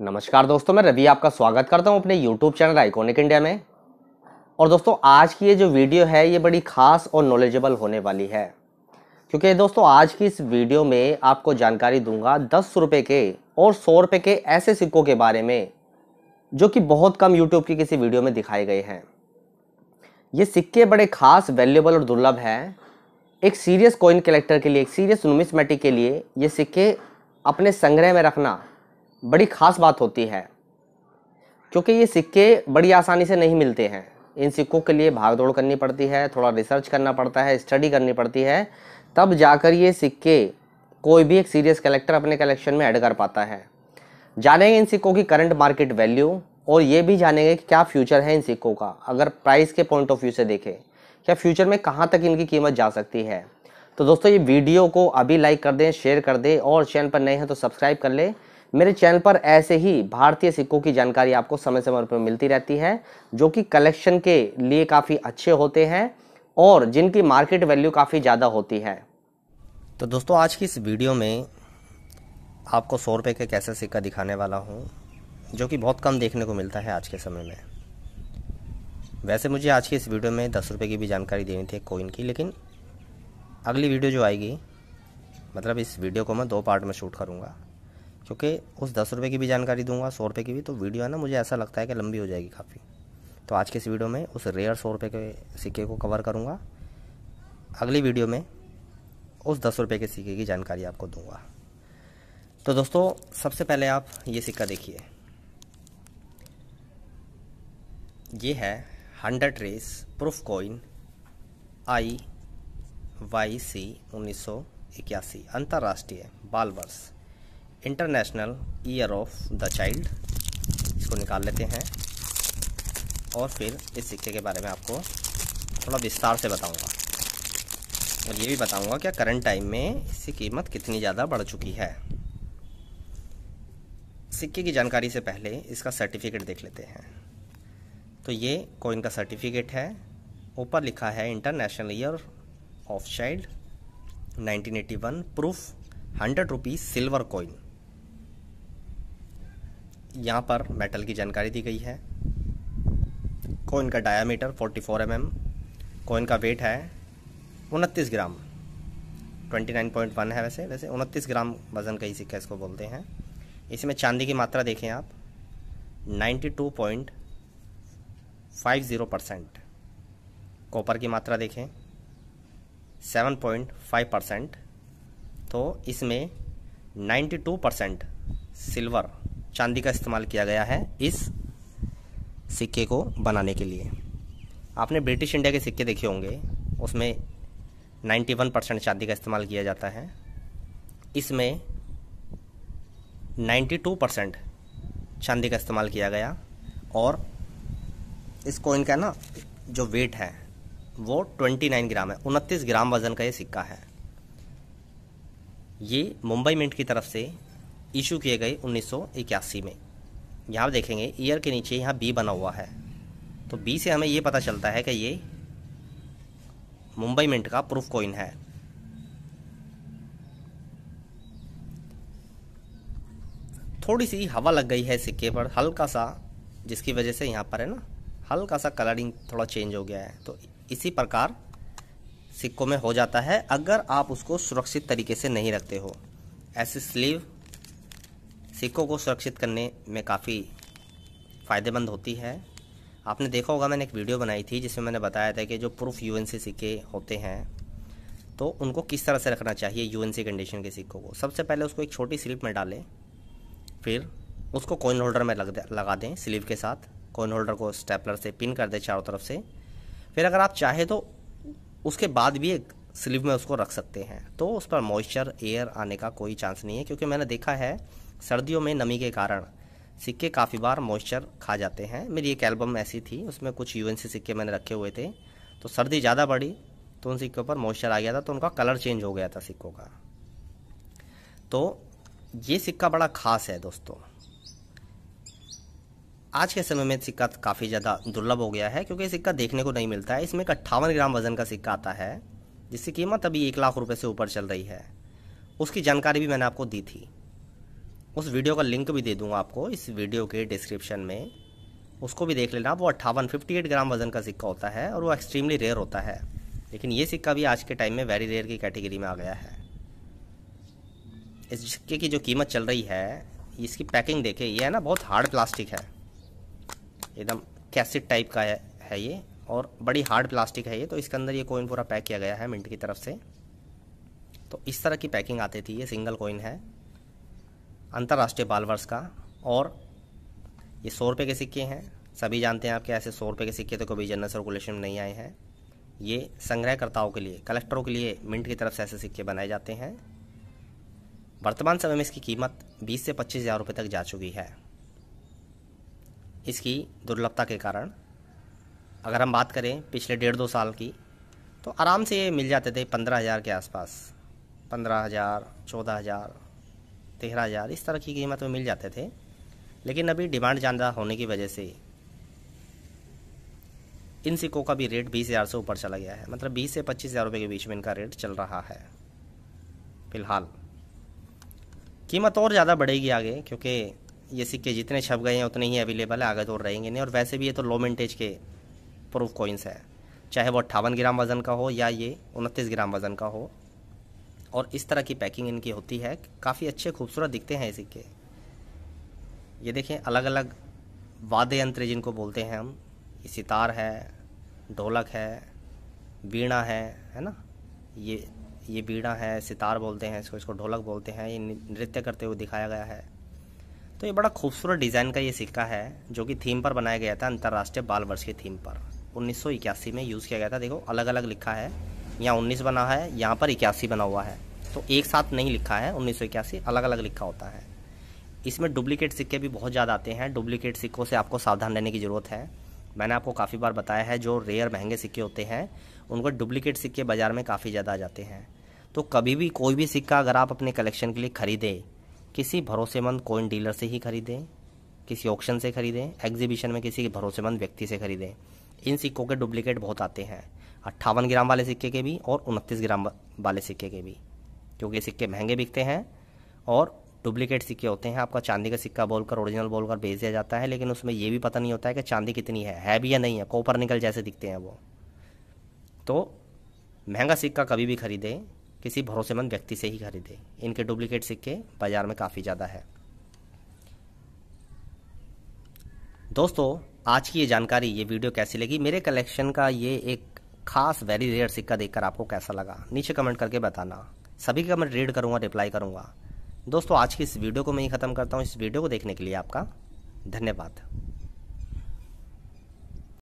नमस्कार दोस्तों मैं रवि आपका स्वागत करता हूं अपने YouTube चैनल आइकोनिक इंडिया में और दोस्तों आज की ये जो वीडियो है ये बड़ी खास और नॉलेजेबल होने वाली है क्योंकि दोस्तों आज की इस वीडियो में आपको जानकारी दूंगा दस रुपये के और सौ रुपये के ऐसे सिक्कों के बारे में जो कि बहुत कम यूट्यूब की किसी वीडियो में दिखाए गए हैं ये सिक्के बड़े खास वैल्यूबल और दुर्लभ हैं एक सीरियस कॉइन कलेक्टर के लिए एक सीरियस नुमिसमेटिक के लिए ये सिक्के अपने संग्रह में रखना बड़ी ख़ास बात होती है क्योंकि ये सिक्के बड़ी आसानी से नहीं मिलते हैं इन सिक्कों के लिए भाग दौड़ करनी पड़ती है थोड़ा रिसर्च करना पड़ता है स्टडी करनी पड़ती है तब जाकर ये सिक्के कोई भी एक सीरियस कलेक्टर अपने कलेक्शन में ऐड कर पाता है जानेंगे इन सिक्कों की करंट मार्केट वैल्यू और ये भी जानेंगे कि क्या फ्यूचर है इन सिक्कों का अगर प्राइस के पॉइंट ऑफ व्यू से देखें क्या फ्यूचर में कहाँ तक इनकी कीमत जा सकती है तो दोस्तों ये वीडियो को अभी लाइक कर दें शेयर कर दें और चैनल पर नए हैं तो सब्सक्राइब कर लें मेरे चैनल पर ऐसे ही भारतीय सिक्कों की जानकारी आपको समय समय पर मिलती रहती है जो कि कलेक्शन के लिए काफ़ी अच्छे होते हैं और जिनकी मार्केट वैल्यू काफ़ी ज़्यादा होती है तो दोस्तों आज की इस वीडियो में आपको सौ रुपये का कैसे सिक्का दिखाने वाला हूँ जो कि बहुत कम देखने को मिलता है आज के समय में वैसे मुझे आज की इस वीडियो में दस रुपये की भी जानकारी देनी थी कोइन की लेकिन अगली वीडियो जो आएगी मतलब इस वीडियो को मैं दो पार्ट में शूट करूँगा क्योंकि उस दस रुपये की भी जानकारी दूंगा सौ रुपये की भी तो वीडियो है ना मुझे ऐसा लगता है कि लंबी हो जाएगी काफ़ी तो आज के इस वीडियो में उस रेयर सौ रुपये के सिक्के को कवर करूँगा अगली वीडियो में उस दस रुपये के सिक्के की जानकारी आपको दूंगा तो दोस्तों सबसे पहले आप ये सिक्का देखिए ये है हंड्रेड रेस proof coin I Y C उन्नीस सौ इक्यासी अंतर्राष्ट्रीय बाल वर्ष international year of the child इसको निकाल लेते हैं और फिर इस सिक्के के बारे में आपको थोड़ा विस्तार से बताऊंगा और ये भी बताऊंगा कि करंट टाइम में इसकी कीमत कितनी ज़्यादा बढ़ चुकी है सिक्के की जानकारी से पहले इसका सर्टिफिकेट देख लेते हैं तो ये कॉइन का सर्टिफिकेट है ऊपर लिखा है international year of child 1981 proof hundred rupees silver coin यहाँ पर मेटल की जानकारी दी गई है कोइन का डायामीटर 44 फोर mm, कोइन का वेट है उनतीस ग्राम 29.1 है वैसे वैसे उनतीस ग्राम वज़न का ही सिक्का इसको बोलते हैं इसमें चांदी की मात्रा देखें आप 92.50 परसेंट कॉपर की मात्रा देखें 7.5 परसेंट तो इसमें 92 परसेंट सिल्वर चांदी का इस्तेमाल किया गया है इस सिक्के को बनाने के लिए आपने ब्रिटिश इंडिया के सिक्के देखे होंगे उसमें 91 परसेंट चांदी का इस्तेमाल किया जाता है इसमें 92 परसेंट चांदी का इस्तेमाल किया गया और इस कोइन का ना जो वेट है वो 29 ग्राम है उनतीस ग्राम वज़न का ये सिक्का है ये मुंबई मिंट की तरफ से इशू किए गए उन्नीस में यहाँ देखेंगे ईयर के नीचे यहाँ बी बना हुआ है तो बी से हमें ये पता चलता है कि ये मुंबई मिंट का प्रूफ कॉइन है थोड़ी सी हवा लग गई है सिक्के पर हल्का सा जिसकी वजह से यहाँ पर है ना हल्का सा कलरिंग थोड़ा चेंज हो गया है तो इसी प्रकार सिक्कों में हो जाता है अगर आप उसको सुरक्षित तरीके से नहीं रखते हो ऐसे स्लीव सिक्कों को सुरक्षित करने में काफ़ी फ़ायदेमंद होती है आपने देखा होगा मैंने एक वीडियो बनाई थी जिसमें मैंने बताया था कि जो प्रूफ यू सिक्के होते हैं तो उनको किस तरह से रखना चाहिए यू कंडीशन के सिक्कों को सबसे पहले उसको एक छोटी स्लिप में डालें फिर उसको कोइन होल्डर में लग लगा दें स्लीव के साथ कोइन होल्डर को स्टेपलर से पिन कर दें चारों तरफ से फिर अगर आप चाहें तो उसके बाद भी एक स्लीव में उसको रख सकते हैं तो उस पर मॉइस्चर एयर आने का कोई चांस नहीं है क्योंकि मैंने देखा है सर्दियों में नमी के कारण सिक्के काफ़ी बार मॉइस्चर खा जाते हैं मेरी एक एल्बम ऐसी थी उसमें कुछ यू सिक्के मैंने रखे हुए थे तो सर्दी ज़्यादा बढ़ी तो उन सिक्कों पर मॉइस्चर आ गया था तो उनका कलर चेंज हो गया था सिक्कों का तो ये सिक्का बड़ा ख़ास है दोस्तों आज के समय में सिक्का काफ़ी ज़्यादा दुर्लभ हो गया है क्योंकि सिक्का देखने को नहीं मिलता है इसमें एक अट्ठावन ग्राम वजन का सिक्का आता है जिसकी कीमत अभी एक लाख रुपए से ऊपर चल रही है उसकी जानकारी भी मैंने आपको दी थी उस वीडियो का लिंक भी दे दूंगा आपको इस वीडियो के डिस्क्रिप्शन में उसको भी देख लेना वो अट्ठावन फिफ्टी ग्राम वजन का सिक्का होता है और वो एक्सट्रीमली रेयर होता है लेकिन ये सिक्का भी आज के टाइम में वेरी रेयर की कैटेगरी में आ गया है इस सिक्के की जो कीमत चल रही है इसकी पैकिंग देखे ये है ना बहुत हार्ड प्लास्टिक है एकदम कैसेट टाइप का है, है ये और बड़ी हार्ड प्लास्टिक है ये तो इसके अंदर ये कोइन पूरा पैक किया गया है मिंट की तरफ से तो इस तरह की पैकिंग आती थी ये सिंगल कोइन है अंतर्राष्ट्रीय बाल वर्ष का और ये सौ रुपये के सिक्के हैं सभी जानते हैं आपके ऐसे सौ रुपये के सिक्के तो कभी जनरल सर्कुलेशन में नहीं आए हैं ये संग्रहकर्ताओं के लिए कलेक्टरों के लिए मिंट की तरफ से ऐसे सिक्के बनाए जाते हैं वर्तमान समय में इसकी कीमत 20 से पच्चीस हज़ार रुपये तक जा चुकी है इसकी दुर्लभता के कारण अगर हम बात करें पिछले डेढ़ दो साल की तो आराम से ये मिल जाते थे पंद्रह हज़ार के आसपास पंद्रह हज़ार चौदह हज़ार तेरह हज़ार इस तरह की कीमत में मिल जाते थे लेकिन अभी डिमांड ज़्यादा होने की वजह से इन सिक्कों का भी रेट बीस हज़ार से ऊपर चला गया है मतलब बीस से पच्चीस हज़ार रुपये के बीच में इनका रेट चल रहा है फ़िलहाल कीमत और ज़्यादा बढ़ेगी आगे क्योंकि ये सिक्के जितने छप गए हैं उतने ही अवेलेबल है आगे तो रहेंगे नहीं और वैसे भी ये तो लो मिनटेज के प्रूफ कोइंस है चाहे वो अट्ठावन ग्राम वज़न का हो या ये उनतीस ग्राम वज़न का हो और इस तरह की पैकिंग इनकी होती है काफ़ी अच्छे खूबसूरत दिखते हैं इसी के ये देखें अलग अलग वाद्य यंत्र जिनको बोलते हैं हम ये सितार है ढोलक है बीड़ा है है ना ये ये बीड़ा है सितार बोलते हैं इसको इसको ढोलक बोलते हैं ये नृत्य करते हुए दिखाया गया है तो ये बड़ा खूबसूरत डिज़ाइन का ये सिक्का है जो कि थीम पर बनाया गया था अंतर्राष्ट्रीय बाल वर्ष की थीम पर उन्नीस में यूज़ किया गया था देखो अलग अलग लिखा है यहाँ उन्नीस बना है यहाँ पर इक्यासी बना हुआ है तो एक साथ नहीं लिखा है उन्नीस अलग अलग लिखा होता है इसमें डुप्लीकेट सिक्के भी बहुत ज़्यादा आते हैं डुप्लीकेट सिक्कों से आपको सावधान रहने की ज़रूरत है मैंने आपको काफ़ी बार बताया है जो रेयर महंगे सिक्के होते हैं उनको डुप्लीकेट सिक्के बाज़ार में काफ़ी ज़्यादा आ जाते हैं तो कभी भी कोई भी सिक्का अगर आप अपने कलेक्शन के लिए ख़रीदें किसी भरोसेमंद कोइन डीलर से ही ख़रीदें किसी ऑप्शन से ख़रीदें एग्जीबिशन में किसी भरोसेमंद व्यक्ति से ख़रीदें इन सिक्कों के डुप्लीकेट बहुत आते हैं अट्ठावन ग्राम वाले सिक्के के भी और उनतीस ग्राम वाले सिक्के के भी क्योंकि सिक्के महंगे बिकते हैं और डुप्लीकेट सिक्के होते हैं आपका चांदी का सिक्का बोलकर ओरिजिनल बोलकर भेज दिया जाता है लेकिन उसमें ये भी पता नहीं होता है कि चांदी कितनी है है भी या नहीं है कॉपर निकल जैसे दिखते हैं वो तो महंगा सिक्का कभी भी खरीदें किसी भरोसेमंद व्यक्ति से ही खरीदें इनके डुप्लीकेट सिक्के बाज़ार में काफ़ी ज़्यादा है दोस्तों आज की ये जानकारी ये वीडियो कैसी लगी मेरे कलेक्शन का ये एक खास वेरी रेयर सिक्का देखकर आपको कैसा लगा नीचे कमेंट करके बताना सभी का मैं रीड करूँगा रिप्लाई करूँगा दोस्तों आज की इस वीडियो को मैं ही ख़त्म करता हूँ इस वीडियो को देखने के लिए आपका धन्यवाद